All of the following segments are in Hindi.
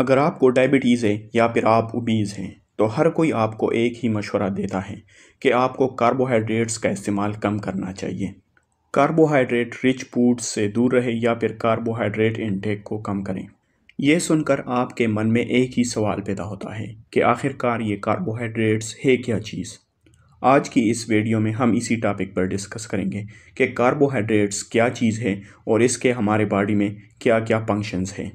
अगर आपको डायबिटीज़ है या फिर आप ओबीज़ हैं तो हर कोई आपको एक ही मशवरा देता है कि आपको कार्बोहाइड्रेट्स का इस्तेमाल कम करना चाहिए कार्बोहाइड्रेट रिच फूड से दूर रहे या फिर कार्बोहाइड्रेट इनटेक को कम करें यह सुनकर आपके मन में एक ही सवाल पैदा होता है कि आखिरकार ये कार्बोहाइड्रेट्स है क्या चीज़ आज की इस वीडियो में हम इसी टॉपिक पर डिस्कस करेंगे कि कार्बोहाइड्रेट्स क्या चीज़ है और इसके हमारे बॉडी में क्या क्या फंक्शंस हैं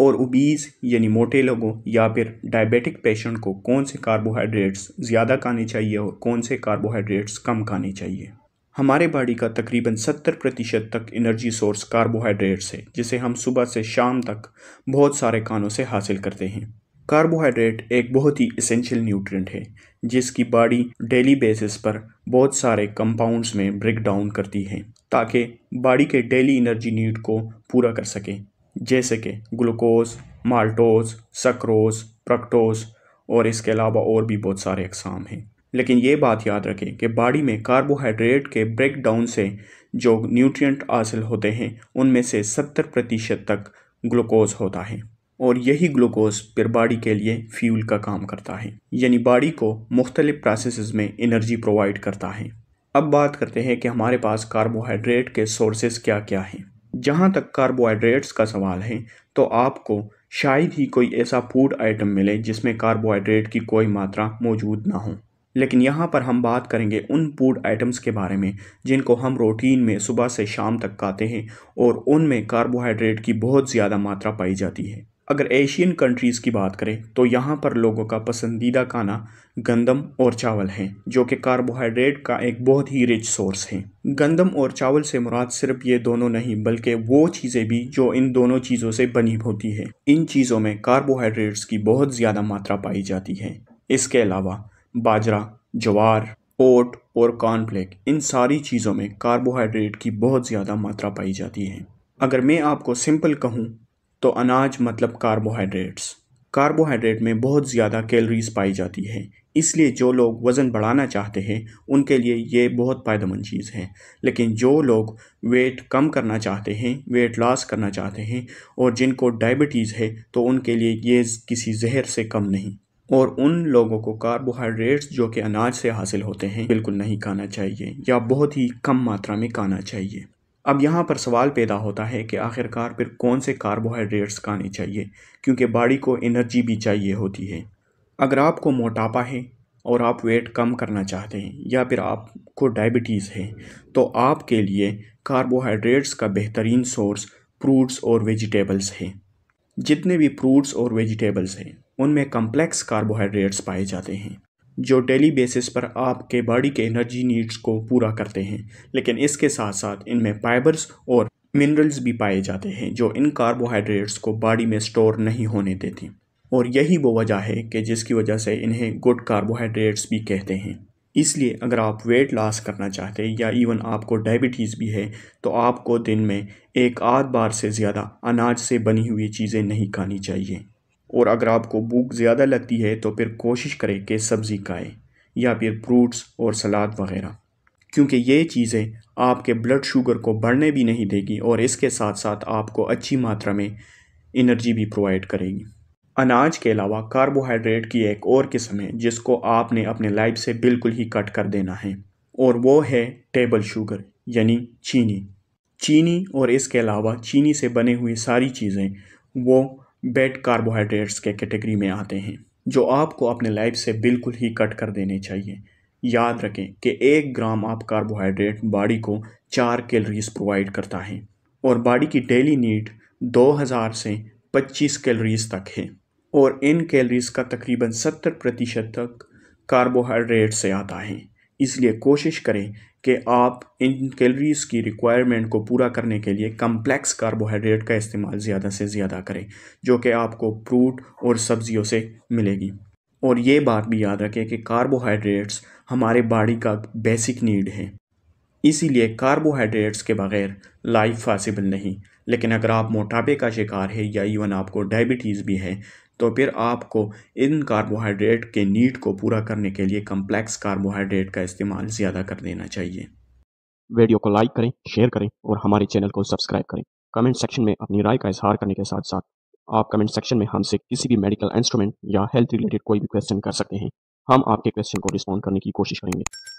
और उबीज़ यानी मोटे लोगों या फिर डायबिटिक पेशेंट को कौन से कार्बोहाइड्रेट्स ज़्यादा खाने चाहिए और कौन से कार्बोहाइड्रेट्स कम खाने चाहिए हमारे बॉडी का तकरीबन 70 प्रतिशत तक एनर्जी सोर्स कार्बोहाइड्रेट्स है जिसे हम सुबह से शाम तक बहुत सारे खानों से हासिल करते हैं कार्बोहाइड्रेट एक बहुत ही इसेंशियल न्यूट्रिएंट है जिसकी बॉडी डेली बेसिस पर बहुत सारे कंपाउंड्स में ब्रेक डाउन करती है ताकि बॉडी के डेली एनर्जी नीड को पूरा कर सकें जैसे कि ग्लूकोज माल्टोज सक्रोज प्रकटोज़ और इसके अलावा और भी बहुत सारे अकसाम हैं लेकिन ये बात याद रखें कि बॉडी में कार्बोहाइड्रेट के ब्रेक डाउन से जो न्यूट्रिएंट हासिल होते हैं उनमें से सत्तर प्रतिशत तक ग्लूकोज होता है और यही ग्लूकोज फिर बॉडी के लिए फ्यूल का काम करता है यानी बॉडी को मुख्तलिफ प्रोसेस में इनर्जी प्रोवाइड करता है अब बात करते हैं कि हमारे पास कार्बोहाइड्रेट के सोर्सेज क्या क्या हैं जहाँ तक कार्बोहाइड्रेट्स का सवाल है तो आपको शायद ही कोई ऐसा फूड आइटम मिले जिसमें कार्बोहाइड्रेट की कोई मात्रा मौजूद ना हो लेकिन यहाँ पर हम बात करेंगे उन फूड आइटम्स के बारे में जिनको हम रोटीन में सुबह से शाम तक खाते हैं और उनमें कार्बोहाइड्रेट की बहुत ज़्यादा मात्रा पाई जाती है अगर एशियन कंट्रीज़ की बात करें तो यहाँ पर लोगों का पसंदीदा खाना गंदम और चावल है जो कि कार्बोहाइड्रेट का एक बहुत ही रिच सोर्स है गंदम और चावल से मुराद सिर्फ ये दोनों नहीं बल्कि वो चीज़ें भी जो इन दोनों चीज़ों से बनी होती है इन चीज़ों में कार्बोहाइड्रेट्स की बहुत ज़्यादा मात्रा पाई जाती है इसके अलावा बाजरा जवार ओट और कॉर्नफ्लेक इन सारी चीज़ों में कार्बोहाइड्रेट की बहुत ज़्यादा मात्रा पाई जाती है अगर मैं आपको सिंपल कहूँ तो अनाज मतलब कार्बोहाइड्रेट्स कार्बोहाइड्रेट में बहुत ज़्यादा कैलोरीज पाई जाती है इसलिए जो लोग वज़न बढ़ाना चाहते हैं उनके लिए ये बहुत फ़ायदेमंद चीज़ है लेकिन जो लोग वेट कम करना चाहते हैं वेट लॉस करना चाहते हैं और जिनको डायबिटीज़ है तो उनके लिए ये किसी जहर से कम नहीं और उन लोगों को कार्बोहाइड्रेट्स जो कि अनाज से हासिल होते हैं बिल्कुल नहीं खाना चाहिए या बहुत ही कम मात्रा में खाना चाहिए अब यहाँ पर सवाल पैदा होता है कि आखिरकार फिर कौन से कार्बोहाइड्रेट्स खाने चाहिए क्योंकि बॉडी को एनर्जी भी चाहिए होती है अगर आपको मोटापा है और आप वेट कम करना चाहते हैं या फिर आपको डायबिटीज़ है तो आपके लिए कार्बोहाइड्रेट्स का बेहतरीन सोर्स फ्रूट्स और वेजिटेबल्स हैं जितने भी फ्रूट्स और वेजिटेबल्स हैं उनमें कम्प्लेक्स कार्बोहाइड्रेट्स पाए जाते हैं जो डेली बेसिस पर आपके बॉडी के एनर्जी नीड्स को पूरा करते हैं लेकिन इसके साथ साथ इनमें फाइबर्स और मिनरल्स भी पाए जाते हैं जो इन कार्बोहाइड्रेट्स को बॉडी में स्टोर नहीं होने देते और यही वो वजह है कि जिसकी वजह से इन्हें गुड कार्बोहाइड्रेट्स भी कहते हैं इसलिए अगर आप वेट लॉस करना चाहते हैं या इवन आपको डायबिटीज़ भी है तो आपको दिन में एक आध बार से ज़्यादा अनाज से बनी हुई चीज़ें नहीं खानी चाहिए और अगर आपको भूख ज़्यादा लगती है तो फिर कोशिश करें कि सब्ज़ी खाएँ या फिर फ्रूट्स और सलाद वगैरह क्योंकि ये चीज़ें आपके ब्लड शुगर को बढ़ने भी नहीं देगी और इसके साथ साथ आपको अच्छी मात्रा में एनर्जी भी प्रोवाइड करेगी अनाज के अलावा कार्बोहाइड्रेट की एक और किस्म है जिसको आपने अपने लाइफ से बिल्कुल ही कट कर देना है और वो है टेबल शुगर यानी चीनी चीनी और इसके अलावा चीनी से बने हुए सारी चीज़ें वो बैड कार्बोहाइड्रेट्स के कैटेगरी में आते हैं जो आपको अपने लाइफ से बिल्कुल ही कट कर देने चाहिए याद रखें कि एक ग्राम आप कार्बोहाइड्रेट बॉडी को चार कैलोरीज प्रोवाइड करता है और बॉडी की डेली नीड 2000 से 25 कैलोरीज तक है और इन कैलोरीज का तकरीबन 70 प्रतिशत तक कार्बोहाइड्रेट से आता है इसलिए कोशिश करें कि आप इन कैलोरीज़ की रिक्वायरमेंट को पूरा करने के लिए कम्प्लेक्स कार्बोहाइड्रेट का इस्तेमाल ज़्यादा से ज़्यादा करें जो कि आपको फ्रूट और सब्जियों से मिलेगी और ये बात भी याद रखें कि कार्बोहाइड्रेट्स हमारे बॉडी का बेसिक नीड है इसीलिए कार्बोहाइड्रेट्स के बगैर लाइफ पॉसिबल नहीं लेकिन अगर आप मोटापे का शिकार है या इवन आपको डायबिटीज़ भी है तो फिर आपको इन कार्बोहाइड्रेट के नीड को पूरा करने के लिए कम्प्लेक्स कार्बोहाइड्रेट का इस्तेमाल ज़्यादा कर देना चाहिए वीडियो को लाइक करें शेयर करें और हमारे चैनल को सब्सक्राइब करें कमेंट सेक्शन में अपनी राय का इजहार करने के साथ साथ आप कमेंट सेक्शन में हमसे किसी भी मेडिकल इंस्ट्रूमेंट या हेल्थ रिलेटेड कोई भी क्वेश्चन कर सकते हैं हम आपके क्वेश्चन को रिस्पॉन्ड करने की कोशिश करेंगे